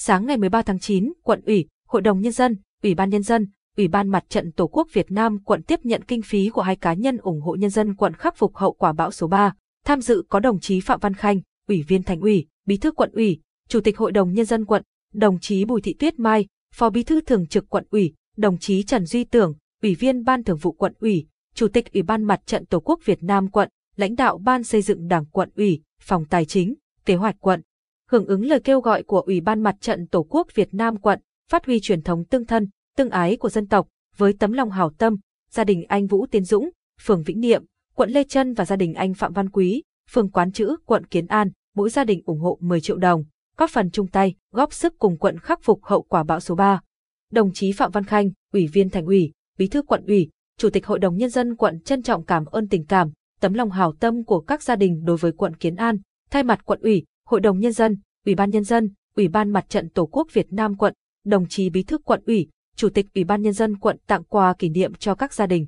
Sáng ngày 13 tháng 9, quận ủy, Hội đồng Nhân dân, Ủy ban Nhân dân, Ủy ban Mặt trận Tổ quốc Việt Nam quận tiếp nhận kinh phí của hai cá nhân ủng hộ nhân dân quận khắc phục hậu quả bão số 3. Tham dự có đồng chí Phạm Văn Khanh, Ủy viên Thành ủy, Bí thư quận ủy, Chủ tịch Hội đồng Nhân dân quận, đồng chí Bùi Thị Tuyết Mai, Phó Bí thư Thường trực quận ủy, đồng chí Trần Duy Tưởng, Ủy viên Ban Thường vụ quận ủy, Chủ tịch Ủy ban Mặt trận Tổ quốc Việt Nam quận, lãnh đạo Ban xây dựng Đảng quận ủy, Phòng Tài chính, Kế hoạch quận hưởng ứng lời kêu gọi của Ủy ban Mặt trận Tổ quốc Việt Nam quận, phát huy truyền thống tương thân, tương ái của dân tộc, với tấm lòng hảo tâm, gia đình anh Vũ Tiến Dũng, phường Vĩnh Niệm, quận Lê Trân và gia đình anh Phạm Văn Quý, phường Quán Chữ, quận Kiến An, mỗi gia đình ủng hộ 10 triệu đồng, góp phần chung tay, góp sức cùng quận khắc phục hậu quả bão số 3. Đồng chí Phạm Văn Khanh, Ủy viên Thành ủy, Bí thư quận ủy, Chủ tịch Hội đồng Nhân dân quận trân trọng cảm ơn tình cảm, tấm lòng hảo tâm của các gia đình đối với quận Kiến An, thay mặt quận ủy, Hội đồng Nhân dân, Ủy ban Nhân dân, Ủy ban Mặt trận Tổ quốc Việt Nam quận, đồng chí Bí thư quận ủy, Chủ tịch Ủy ban Nhân dân quận tặng quà kỷ niệm cho các gia đình.